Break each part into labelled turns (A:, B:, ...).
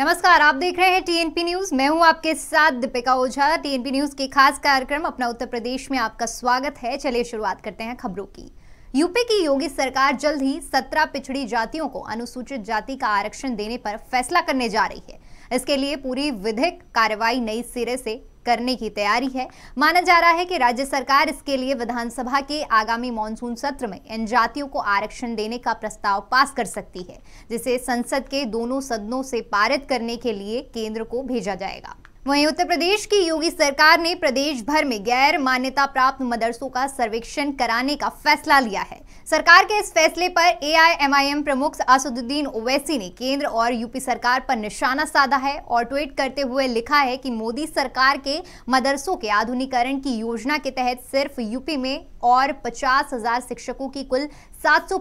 A: नमस्कार आप देख रहे हैं टीएनपी न्यूज मैं हूं आपके साथ दीपिका ओझा टीएनपी न्यूज के खास कार्यक्रम अपना उत्तर प्रदेश में आपका स्वागत है चलिए शुरुआत करते हैं खबरों की यूपी की योगी सरकार जल्द ही सत्रह पिछड़ी जातियों को अनुसूचित जाति का आरक्षण देने पर फैसला करने जा रही है इसके लिए पूरी विधिक कार्रवाई नई सिरे से करने की तैयारी है माना जा रहा है कि राज्य सरकार इसके लिए विधानसभा के आगामी मानसून सत्र में इन जातियों को आरक्षण देने का प्रस्ताव पास कर सकती है जिसे संसद के दोनों सदनों से पारित करने के लिए केंद्र को भेजा जाएगा वहीं उत्तर प्रदेश की योगी सरकार ने प्रदेश भर में गैर मान्यता प्राप्त मदरसों का सर्वेक्षण कराने का फैसला लिया है सरकार के इस फैसले पर एआईएमआईएम प्रमुख असदुद्दीन ओवैसी ने केंद्र और यूपी सरकार पर निशाना साधा है और ट्वीट करते हुए लिखा है कि मोदी सरकार के मदरसों के आधुनिकरण की योजना के तहत सिर्फ यूपी में और पचास हजार शिक्षकों की कुल सात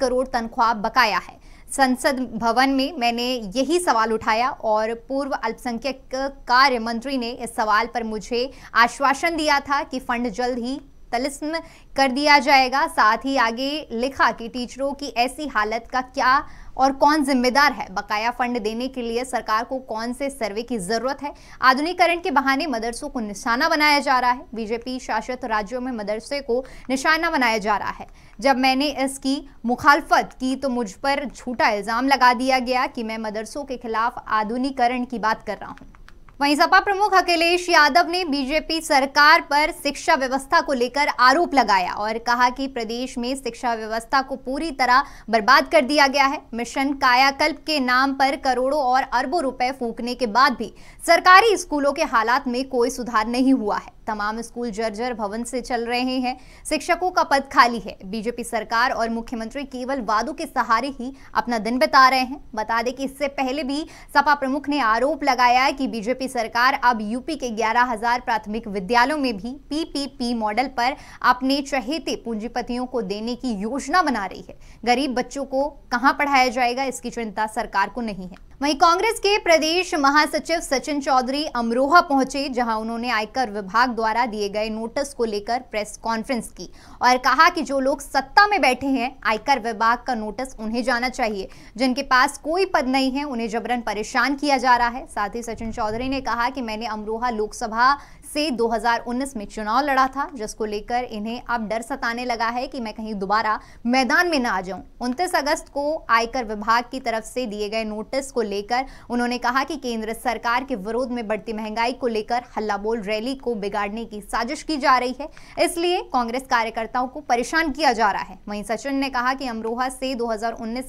A: करोड़ तनख्वाह बकाया है संसद भवन में मैंने यही सवाल उठाया और पूर्व अल्पसंख्यक कार्य मंत्री ने इस सवाल पर मुझे आश्वासन दिया था कि फंड जल्द ही तलिस्म कर दिया जाएगा साथ ही आगे लिखा कि टीचरों की ऐसी हालत का क्या और कौन जिम्मेदार है बकाया फंड देने के लिए सरकार को कौन से सर्वे की जरूरत है आधुनिकरण के बहाने मदरसों को निशाना बनाया जा रहा है बीजेपी शासित राज्यों में मदरसे को निशाना बनाया जा रहा है जब मैंने इसकी मुखालफत की तो मुझ पर झूठा इल्ज़ाम लगा दिया गया कि मैं मदरसों के खिलाफ आधुनिकरण की बात कर रहा हूँ वहीं सपा प्रमुख अखिलेश यादव ने बीजेपी सरकार पर शिक्षा व्यवस्था को लेकर आरोप लगाया और कहा कि प्रदेश में शिक्षा व्यवस्था को पूरी तरह बर्बाद कर दिया गया है मिशन कायाकल्प के नाम पर करोड़ों और अरबों रुपए फूकने के बाद भी सरकारी स्कूलों के हालात में कोई सुधार नहीं हुआ है तमाम स्कूल जर्जर भवन से चल रहे हैं शिक्षकों का पद खाली है बीजेपी सरकार और मुख्यमंत्री केवल वादों के सहारे ही अपना दिन बिता रहे हैं बता दें कि इससे पहले भी सपा प्रमुख ने आरोप लगाया कि बीजेपी सरकार अब यूपी के ग्यारह प्राथमिक विद्यालयों में भी पीपीपी मॉडल पर अपने चहेते पूंजीपतियों को देने की योजना बना रही है गरीब बच्चों को कहाँ पढ़ाया जाएगा इसकी चिंता सरकार को नहीं है वहीं कांग्रेस के प्रदेश महासचिव सचिन चौधरी अमरोहा पहुंचे जहां उन्होंने आयकर विभाग द्वारा दिए गए नोटिस को लेकर प्रेस कॉन्फ्रेंस की और कहा कि जो लोग सत्ता में बैठे हैं आयकर विभाग का नोटिस उन्हें जाना चाहिए जिनके पास कोई पद नहीं है उन्हें जबरन परेशान किया जा रहा है साथ ही सचिन चौधरी ने कहा कि मैंने अमरोहा लोकसभा से 2019 में चुनाव लड़ा था जिसको लेकर इन्हें अब डर सताने लगा है कि मैं कहीं दोबारा मैदान में ना आ जाऊं उनतीस अगस्त को आयकर विभाग की तरफ से दिए गए नोटिस को लेकर उन्होंने कहा कि केंद्र सरकार के विरोध में बढ़ती महंगाई को लेकर हल्ला बोल रैली को बिगाड़ने की साजिश की जा रही है इसलिए कांग्रेस कार्यकर्ताओं को परेशान किया जा रहा है वहीं सचिन ने कहा कि अमरोहा से दो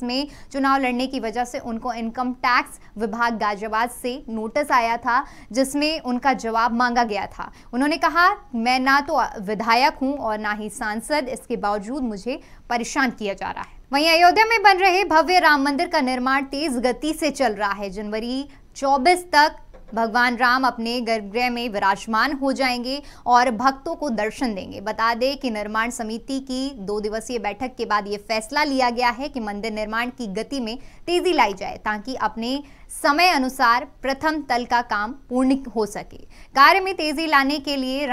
A: में चुनाव लड़ने की वजह से उनको इनकम टैक्स विभाग गाजियाबाद से नोटिस आया था जिसमें उनका जवाब मांगा गया था उन्होंने कहा मैं ना तो विधायक हूं और ना ही सांसद इसके बावजूद मुझे परेशान किया जा रहा है वहीं अयोध्या में बन रहे भव्य राम मंदिर का निर्माण तेज गति से चल रहा है जनवरी 24 तक भगवान राम अपने गर्भगृह में विराजमान हो जाएंगे और भक्तों को दर्शन देंगे बता दें कि निर्माण समिति की दो दिवसीय बैठक के बाद ये फैसला लिया गया है कि मंदिर निर्माण की गति में तेजी लाई जाए ताकि अपने समय अनुसार प्रथम तल का काम पूर्ण हो सके कार्य में तेजी लाने के लिए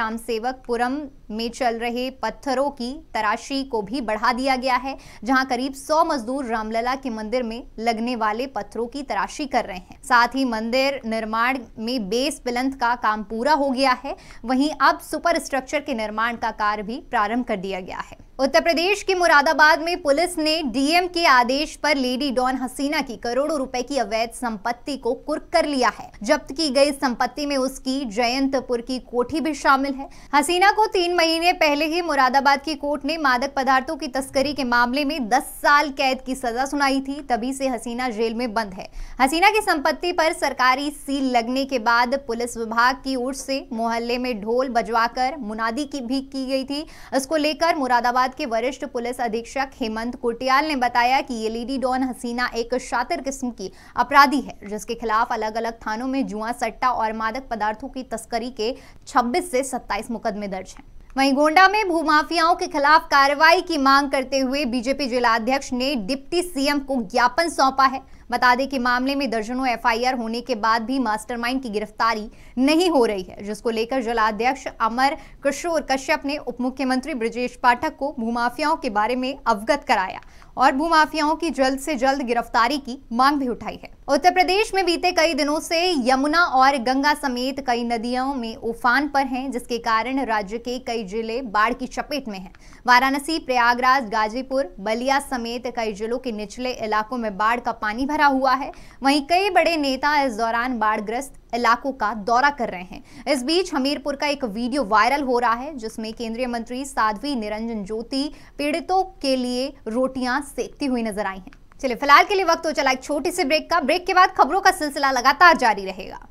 A: पुरम में चल रहे पत्थरों की तराशी को भी बढ़ा दिया गया है जहां करीब 100 मजदूर रामलला के मंदिर में लगने वाले पत्थरों की तराशी कर रहे हैं साथ ही मंदिर निर्माण में बेस पिलंत का काम पूरा हो गया है वहीं अब सुपर स्ट्रक्चर के निर्माण का कार्य भी प्रारंभ कर दिया गया है उत्तर प्रदेश के मुरादाबाद में पुलिस ने डीएम के आदेश पर लेडी डॉन हसीना की करोड़ों रुपए की अवैध संपत्ति को कुर्क कर लिया है जब्त की गई संपत्ति में उसकी जयंतपुर की कोठी भी शामिल है हसीना को तीन महीने पहले ही मुरादाबाद की कोर्ट ने मादक पदार्थों की तस्करी के मामले में दस साल कैद की सजा सुनाई थी तभी से हसीना जेल में बंद है हसीना की संपत्ति पर सरकारी सील लगने के बाद पुलिस विभाग की ओर से मोहल्ले में ढोल बजवा मुनादी की भी की गई थी इसको लेकर मुरादाबाद फरीदाबाद के वरिष्ठ पुलिस अधीक्षक हेमंत कोटियाल ने बताया कि ये लेडी डॉन हसीना एक शातिर किस्म की अपराधी है जिसके खिलाफ अलग अलग थानों में जुआ सट्टा और मादक पदार्थों की तस्करी के 26 से 27 मुकदमे दर्ज हैं वहीं गोंडा में भूमाफियाओं के खिलाफ कार्रवाई की मांग करते हुए बीजेपी जिलाध्यक्ष ने डिप्टी सीएम को ज्ञापन सौंपा है बता दें कि मामले में दर्जनों एफआईआर होने के बाद भी मास्टरमाइंड की गिरफ्तारी नहीं हो रही है जिसको लेकर जिलाध्यक्ष अमर किशोर कश्यप ने उप मुख्यमंत्री ब्रजेश पाठक को भूमाफियाओं के बारे में अवगत कराया और भूमाफियाओं की जल्द से जल्द गिरफ्तारी की मांग भी उठाई है उत्तर प्रदेश में बीते कई दिनों से यमुना और गंगा समेत कई नदियों में उफान पर हैं जिसके कारण राज्य के कई जिले बाढ़ की चपेट में हैं वाराणसी प्रयागराज गाजीपुर बलिया समेत कई जिलों के निचले इलाकों में बाढ़ का पानी भरा भरा हुआ है वहीं कई बड़े नेता इस दौरान बाढ़ग्रस्त इलाकों का दौरा कर रहे हैं इस बीच हमीरपुर का एक वीडियो वायरल हो रहा है जिसमें केंद्रीय मंत्री साध्वी निरंजन ज्योति पीड़ितों के लिए रोटियां सेकती हुई नजर आई हैं चलिए फिलहाल के लिए वक्त हो चला एक छोटी सी ब्रेक का ब्रेक के बाद खबरों का सिलसिला लगातार जारी रहेगा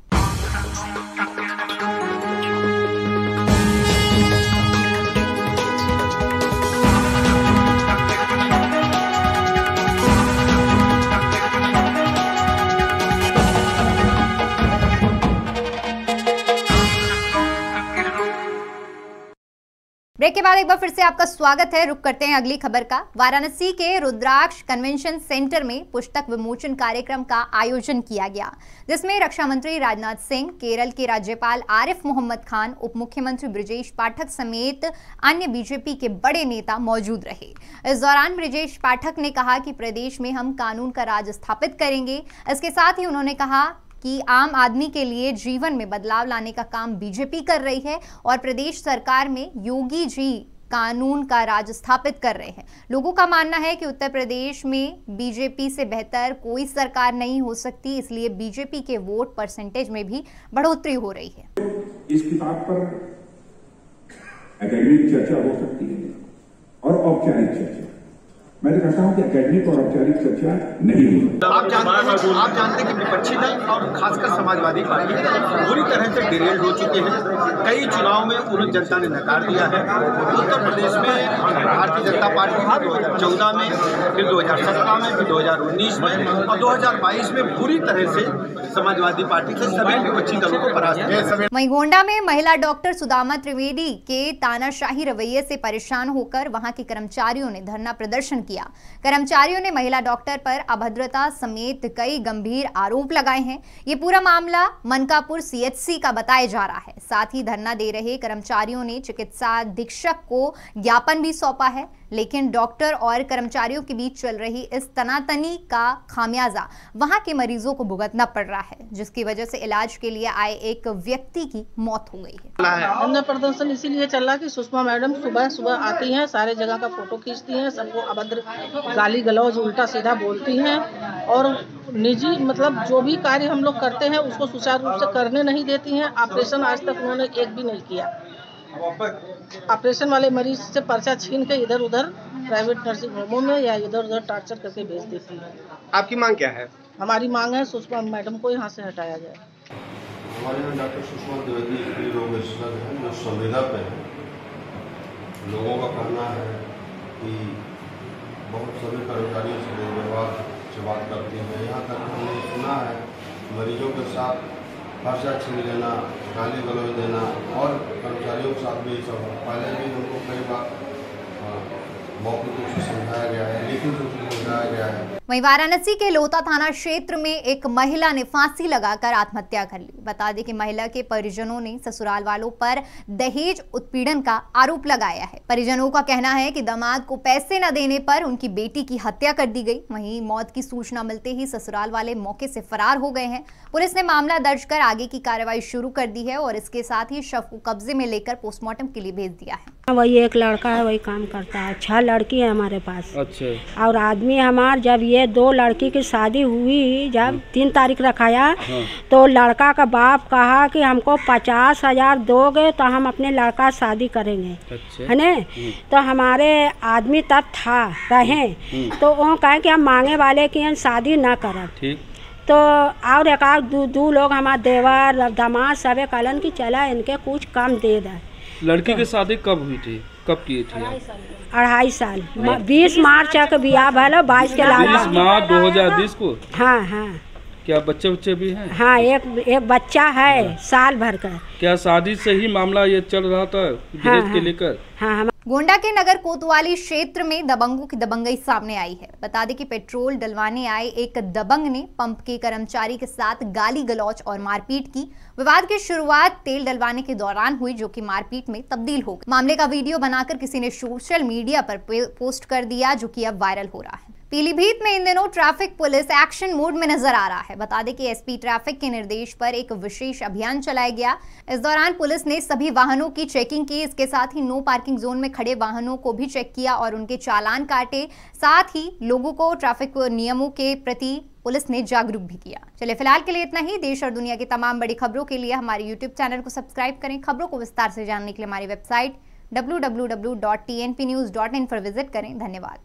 A: के बाद एक बार फिर से आपका स्वागत है रुक करते हैं अगली खबर का वाराणसी के रुद्राक्ष कन्वेंशन सेंटर में पुस्तक विमोचन कार्यक्रम का आयोजन किया गया जिसमें रक्षा मंत्री राजनाथ सिंह केरल के राज्यपाल आरिफ मोहम्मद खान उप मुख्यमंत्री ब्रिजेश पाठक समेत अन्य बीजेपी के बड़े नेता मौजूद रहे इस दौरान ब्रिजेश पाठक ने कहा कि प्रदेश में हम कानून का राज स्थापित करेंगे इसके साथ ही उन्होंने कहा कि आम आदमी के लिए जीवन में बदलाव लाने का काम बीजेपी कर रही है और प्रदेश सरकार में योगी जी कानून का राज स्थापित कर रहे हैं लोगों का मानना है कि उत्तर प्रदेश में बीजेपी से बेहतर कोई सरकार नहीं हो सकती इसलिए बीजेपी के वोट परसेंटेज में भी बढ़ोतरी हो रही है इस किताब पर चर्चा हो सकती है और औपचारिक चर्चा मैं तो कहता हूँ कि अकेडमिक और औपचारिक चर्चा नहीं हुई आप जानते हैं आप जानते हैं कि विपक्षी दल और खासकर समाजवादी पार्टी पूरी तरह से डिरेल हो चुके हैं कई चुनाव में उन्हें जनता ने नकार दिया है उत्तर प्रदेश में भारतीय जनता पार्टी दो हज़ार चौदह में फिर दो हज़ार सत्रह में फिर दो हज़ार उन्नीस में और दो हज़ार बाईस में पूरी तरह से समाजवादी पार्टी के सभी विपक्षी दलों को परास्त वही गोंडा में महिला डॉक्टर सुदामा त्रिवेदी के तानाशाही रवैये से परेशान होकर वहां के कर्मचारियों ने धरना प्रदर्शन किया कर्मचारियों ने महिला डॉक्टर पर अभद्रता समेत कई गंभीर आरोप लगाए हैं ये पूरा मामला मनकापुर सीएचसी का बताया जा रहा है साथ ही धरना दे रहे कर्मचारियों ने चिकित्सा अधीक्षक को ज्ञापन भी सौंपा है लेकिन डॉक्टर और कर्मचारियों के बीच चल रही इस तनातनी का खामियाजा वहां के मरीजों को भुगतना पड़ रहा है रहा है जिसकी वजह से इलाज के लिए आए एक व्यक्ति की मौत हो गई है हमने प्रदर्शन इसीलिए चल रहा की सुषमा मैडम सुबह सुबह आती हैं सारे जगह का फोटो खींचती हैं सबको अभद्र गाली गलौज उल्टा सीधा बोलती हैं और निजी मतलब जो भी कार्य हम लोग करते हैं उसको सुचारू रूप से करने नहीं देती है ऑपरेशन आज तक उन्होंने एक भी नहीं किया ऑपरेशन वाले मरीज से पर्चा छीन के इधर उधर प्राइवेट नर्सिंग होमों में या इधर उधर टॉर्चर करके भेज देती है आपकी मांग क्या है हमारी मांग है सुषमा मैडम को यहाँ से हटाया जाए हमारे यहाँ डॉक्टर सुषमा द्विवेदी एक रोग विशेषज्ञ हैं जो संविदा पे हैं लोगों का कहना है कि बहुत सभी कर्मचारियों से दुर्व्यवहार से बात करती हैं यहाँ तक हमने सुना है मरीजों के साथ खर्चा छीन लेना गाली गलोज देना और कर्मचारियों के साथ भी सब पहले भी उनको कई बार हाँ, वही वाराणसी के लोहता थाना क्षेत्र में एक महिला ने फांसी लगाकर आत्महत्या कर ली बता दें कि महिला के परिजनों ने ससुराल वालों पर दहेज उत्पीड़न का आरोप लगाया है परिजनों का कहना है कि दामाद को पैसे न देने पर उनकी बेटी की हत्या कर दी गई वहीं मौत की सूचना मिलते ही ससुराल वाले मौके से फरार हो गए हैं पुलिस ने मामला दर्ज कर आगे की कार्रवाई शुरू कर दी है और इसके साथ ही शव को कब्जे में लेकर पोस्टमार्टम के लिए भेज दिया है वही एक लड़का है वही काम करता है अच्छा लड़की है हमारे पास अच्छा और आदमी हमार जब ये दो लड़की की शादी हुई जब हाँ। तीन तारीख रखाया हाँ। तो लड़का का बाप कहा कि हमको पचास हजार दोगे तो हम अपने लड़का शादी करेंगे अच्छा। है न हाँ। तो हमारे आदमी तब था रहे हाँ। तो वो कहें कि हम मांगे वाले की हम शादी ना करें तो और एक आध दो दो लोग हमारे देवर दामाद सबे कलन की चला इनके कुछ कम दे दें लड़की तो, की शादी कब हुई थी कब की थी अढ़ाई साल बीस मार्च के बियाह भल बाईस के बीस मार्च दो हजार बीस को हाँ हाँ क्या बच्चे बच्चे भी हैं हाँ एक एक बच्चा है हाँ। साल भर का क्या शादी से ही मामला ये चल रहा था हाँ, हाँ। के लेकर हाँ, हाँ, गोंडा के नगर कोतवाली क्षेत्र में दबंगों की दबंगई सामने आई है बता दें कि पेट्रोल डलवाने आए एक दबंग ने पंप के कर्मचारी के साथ गाली गलौच और मारपीट की विवाद की शुरुआत तेल डलवाने के दौरान हुई जो कि मारपीट में तब्दील हो गई मामले का वीडियो बनाकर किसी ने सोशल मीडिया पर पोस्ट कर दिया जो कि अब वायरल हो रहा है पीलीभीत में इन दिनों ट्रैफिक पुलिस एक्शन मोड में नजर आ रहा है बता दें कि एसपी ट्रैफिक के निर्देश पर एक विशेष अभियान चलाया गया इस दौरान पुलिस ने सभी वाहनों की चेकिंग की इसके साथ ही नो पार्किंग जोन में खड़े वाहनों को भी चेक किया और उनके चालान काटे साथ ही लोगों को ट्रैफिक नियमों के प्रति पुलिस ने जागरूक भी किया चलिए फिलहाल के लिए इतना ही देश और दुनिया की तमाम बड़ी खबरों के लिए हमारे यूट्यूब चैनल को सब्सक्राइब करें खबरों को विस्तार से जानने के लिए हमारी वेबसाइट डब्ल्यू पर विजिट करें धन्यवाद